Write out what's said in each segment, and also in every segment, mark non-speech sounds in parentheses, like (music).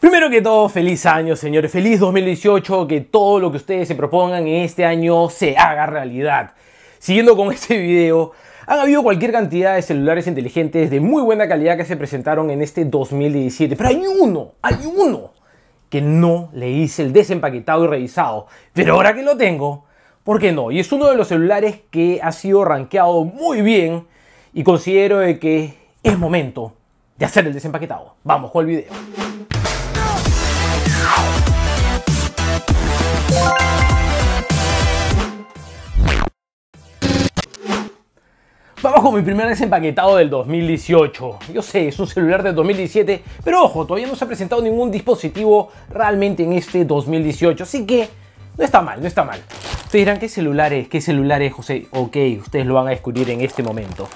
Primero que todo, feliz año, señores. Feliz 2018. Que todo lo que ustedes se propongan en este año se haga realidad. Siguiendo con (laughs) este video, han habido cualquier cantidad de celulares inteligentes de muy buena calidad que se presentaron en este 2017. Pero hay uno, hay uno que no le hice el desempaquetado y revisado. Pero ahora que lo tengo, ¿por qué no? Y es uno de los celulares que ha sido rankeado muy bien y considero de que es momento de hacer el desempaquetado. Vamos con el video. como mi primer desempaquetado del 2018. Yo sé, es un celular del 2017, pero ojo, todavía no se ha presentado ningún dispositivo realmente en este 2018, así que no está mal, no está mal. Ustedes dirán, ¿qué celular es? ¿Qué celular es, José? Ok, ustedes lo van a descubrir en este momento.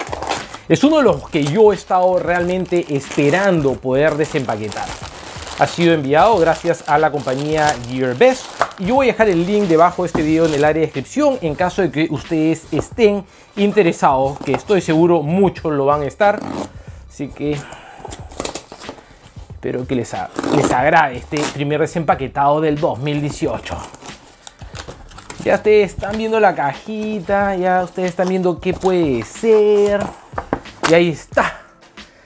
Es uno de los que yo he estado realmente esperando poder desempaquetar. Ha sido enviado gracias a la compañía GearBest yo voy a dejar el link debajo de este video en el área de descripción en caso de que ustedes estén interesados, que estoy seguro muchos lo van a estar. Así que espero que les, les agrade este primer desempaquetado del 2018. Ya ustedes están viendo la cajita, ya ustedes están viendo qué puede ser. Y ahí está,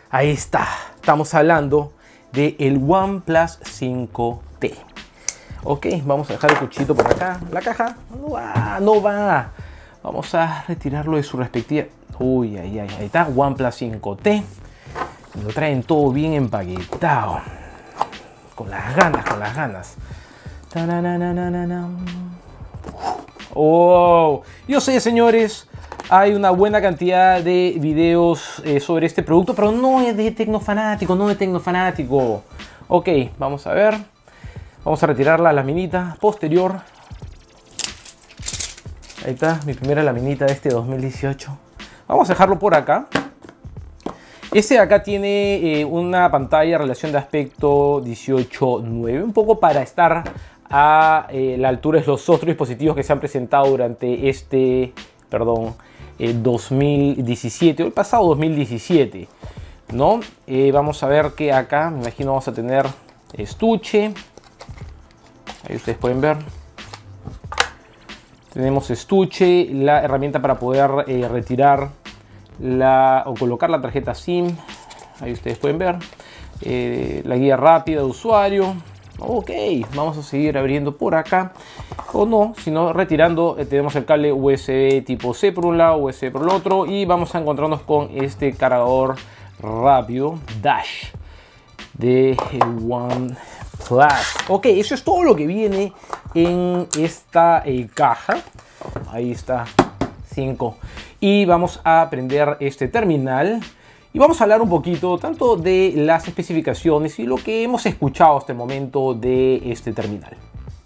ahí está. Estamos hablando del OnePlus 5T. Ok, vamos a dejar el cuchito por acá. La caja no va, no va. Vamos a retirarlo de su respectiva. Uy, ahí, ahí, ahí está. OnePlus 5T. Lo traen todo bien empaquetado. Con las ganas, con las ganas. Oh, yo sé, señores. Hay una buena cantidad de videos eh, sobre este producto, pero no es de tecnofanático, no es tecnofanático. Ok, vamos a ver. Vamos a retirar la laminita posterior. Ahí está, mi primera laminita de este 2018. Vamos a dejarlo por acá. Este acá tiene eh, una pantalla relación de aspecto 18.9, un poco para estar a eh, la altura de los otros dispositivos que se han presentado durante este, perdón, eh, 2017, o el pasado 2017, ¿no? Eh, vamos a ver que acá, me imagino, vamos a tener estuche, ustedes pueden ver. Tenemos estuche, la herramienta para poder eh, retirar la, o colocar la tarjeta SIM. Ahí ustedes pueden ver. Eh, la guía rápida de usuario. Ok, vamos a seguir abriendo por acá. O no, sino retirando, eh, tenemos el cable USB tipo C por un lado, USB por el otro. Y vamos a encontrarnos con este cargador rápido Dash de One Ok, eso es todo lo que viene en esta eh, caja. Ahí está, 5. Y vamos a prender este terminal. Y vamos a hablar un poquito tanto de las especificaciones y lo que hemos escuchado hasta el momento de este terminal.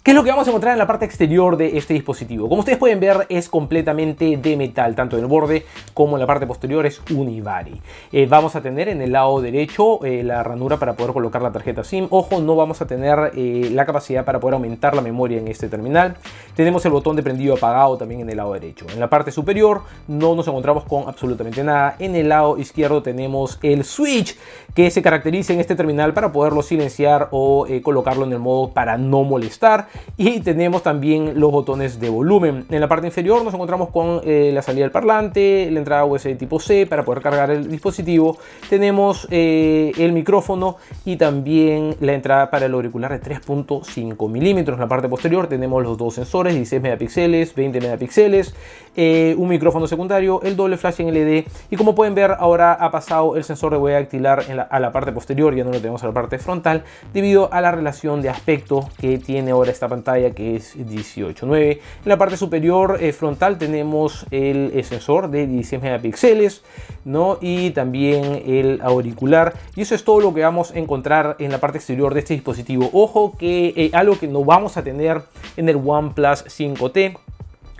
¿Qué es lo que vamos a encontrar en la parte exterior de este dispositivo? Como ustedes pueden ver es completamente de metal, tanto en el borde como en la parte posterior es univari. Eh, vamos a tener en el lado derecho eh, la ranura para poder colocar la tarjeta SIM. Ojo, no vamos a tener eh, la capacidad para poder aumentar la memoria en este terminal. Tenemos el botón de prendido apagado también en el lado derecho. En la parte superior no nos encontramos con absolutamente nada. En el lado izquierdo tenemos el switch que se caracteriza en este terminal para poderlo silenciar o colocarlo en el modo para no molestar y tenemos también los botones de volumen. En la parte inferior nos encontramos con eh, la salida del parlante, la entrada USB tipo C para poder cargar el dispositivo. Tenemos eh, el micrófono y también la entrada para el auricular de 3.5 milímetros. En la parte posterior tenemos los dos sensores, 16 megapíxeles, 20 megapíxeles, eh, un micrófono secundario, el doble flash en LED y como pueden ver ahora ha pasado el sensor de huella dactilar a la parte posterior, ya no lo tenemos a la parte frontal debido a la relación de aspecto que tiene ahora esta pantalla que es 18.9. En la parte superior eh, frontal tenemos el eh, sensor de 16 megapíxeles ¿no? y también el auricular. Y eso es todo lo que vamos a encontrar en la parte exterior de este dispositivo. Ojo que eh, algo que no vamos a tener en el OnePlus 5T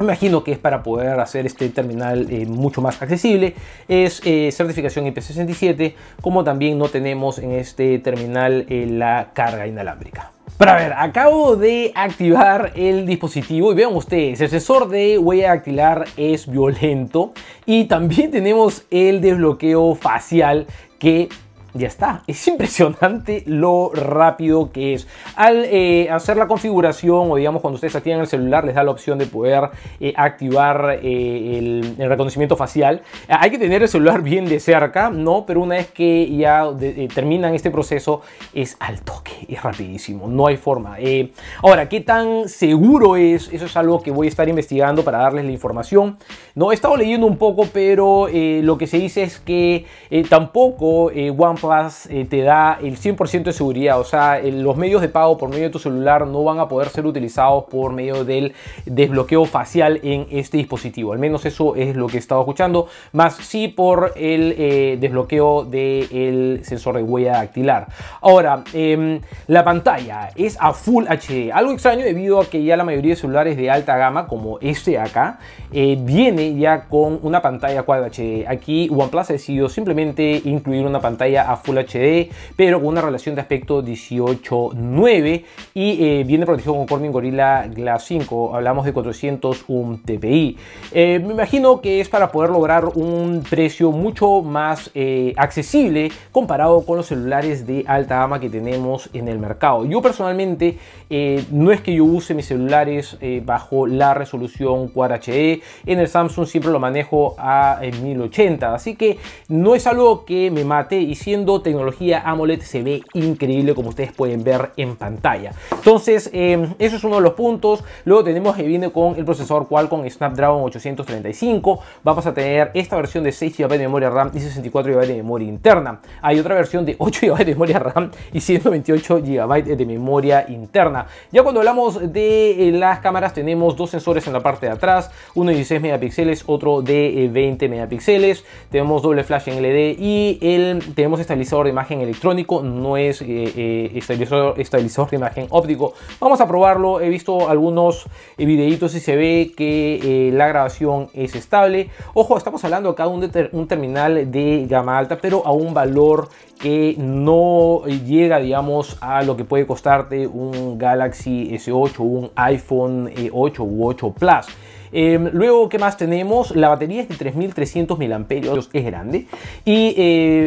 imagino que es para poder hacer este terminal mucho más accesible, es certificación IP67, como también no tenemos en este terminal la carga inalámbrica. Pero a ver, acabo de activar el dispositivo y vean ustedes, el sensor de huella dactilar es violento y también tenemos el desbloqueo facial que ya está. (laughs) Es impresionante lo rápido que es. Al eh, hacer la configuración o digamos cuando ustedes activan el celular les da la opción de poder eh, activar eh, el, reconocimiento facial. Hay que tener el celular bien de cerca, ¿no? Pero una vez que ya terminan este proceso es al toque, es rapidísimo, no hay forma. ahora, ¿qué tan seguro es? Eso es algo que voy a estar investigando para darles la información. No, he estado leyendo un poco, pero lo que se dice es que tampoco OnePlus eh, te da el 100% de seguridad, o sea, los medios de pago por medio de tu celular no van a poder ser utilizados por medio del desbloqueo facial en este dispositivo. Al menos eso es lo que he estado escuchando, más si por el eh, desbloqueo del sensor de huella dactilar. Ahora, em, la pantalla es a Full HD, algo extraño debido a que ya la mayoría de celulares de alta gama, como este acá, eh, viene ya con una pantalla Quad HD. Aquí OnePlus ha decidido simplemente incluir una pantalla a Full HD, pero con una relación de aspecto 18.9 y eh, viene protegido con Corning Gorilla Glass 5. Hablamos de 401 TPI. Eh, me imagino que es para poder lograr un precio mucho más eh, accesible comparado con los celulares de alta gama que tenemos en el mercado. Yo personalmente no es que yo use mis celulares bajo la resolución 4 HD. En el Samsung siempre lo manejo a 1080, así que no es algo que me mate y siendo tecnología AMOLED se ve increíble como ustedes pueden ver en pantalla. Entonces, em, eso es uno de los puntos. Luego tenemos que viene con el procesador Qualcomm Snapdragon 835. Vamos a tener esta versión de 6 GB de memoria RAM y 64 GB de memoria interna. Hay otra versión de 8 GB de memoria RAM y 128 GB de memoria interna. Ya cuando hablamos de eh, las cámaras tenemos dos sensores en la parte de atrás, uno de 16 megapíxeles, otro de 20 eh, megapíxeles. Tenemos doble flash en LD e y el, tenemos esta estabilizador de imagen electrónico, no es eh, eh, estabilizador, de imagen óptico. Vamos a probarlo, he visto algunos eh, videitos y se ve que la grabación es estable. Ojo, estamos hablando acá de un, terminal de gama alta, pero a un valor que no llega, digamos, a lo que puede costarte un Galaxy S8 un iPhone 8 u 8 Plus. Em, luego, ¿qué más tenemos? La batería es de 3300 mAh, es grande y eh,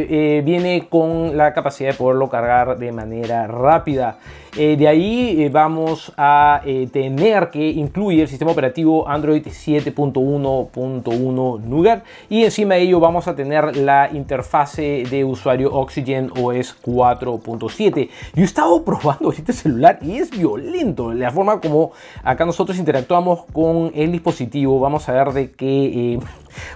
eh, viene con la capacidad de poderlo cargar de manera rápida. Eh, de ahí eh, vamos a eh, tener que incluir el sistema operativo Android 7.1.1 Nougat y encima de ello vamos a tener la interfase de usuario Oxygen OS 4.7. Yo he estado (laughs) probando este celular y es violento la forma como acá nosotros interactuamos con el dispositivo. Vamos a ver de qué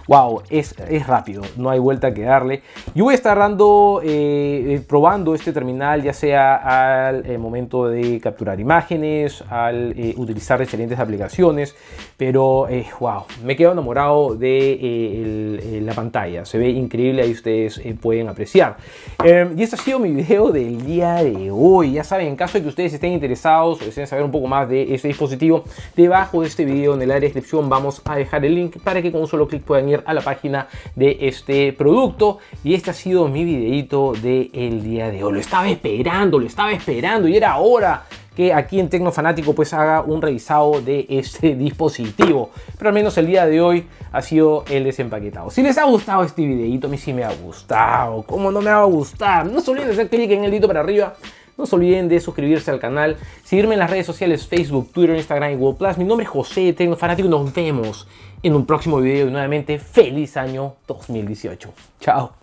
wow, es, rápido, no hay vuelta que darle. Yo voy a estar dando, eh, eh, probando este terminal, ya sea al eh, momento de capturar imágenes, al utilizar diferentes aplicaciones, pero wow, me quedo enamorado de la pantalla, se ve increíble, ahí ustedes pueden apreciar. Em, y este ha sido mi video del día de hoy, ya saben, en caso de que ustedes estén interesados o deseen saber un poco más de este dispositivo, debajo de este video en el área de descripción vamos a dejar el link para que con un solo clic Pueden ir a la página de este producto. Y este ha sido mi videito del el día de hoy. Lo estaba esperando, lo estaba esperando y era hora que aquí en Tecnofanático pues haga un revisado de este (laughs) dispositivo. Pero al menos el día de hoy ha sido el desempaquetado. Si les ha gustado este videito, a mí sí me ha gustado. ¿Cómo no me a gustar? No se olviden hacer clic en el dedito para arriba no se olviden de suscribirse al canal, seguirme en las redes sociales Facebook, Twitter, Instagram y Google Plus. Mi nombre es José Tecno Fanático nos vemos en un próximo video y nuevamente feliz año 2018. Chao.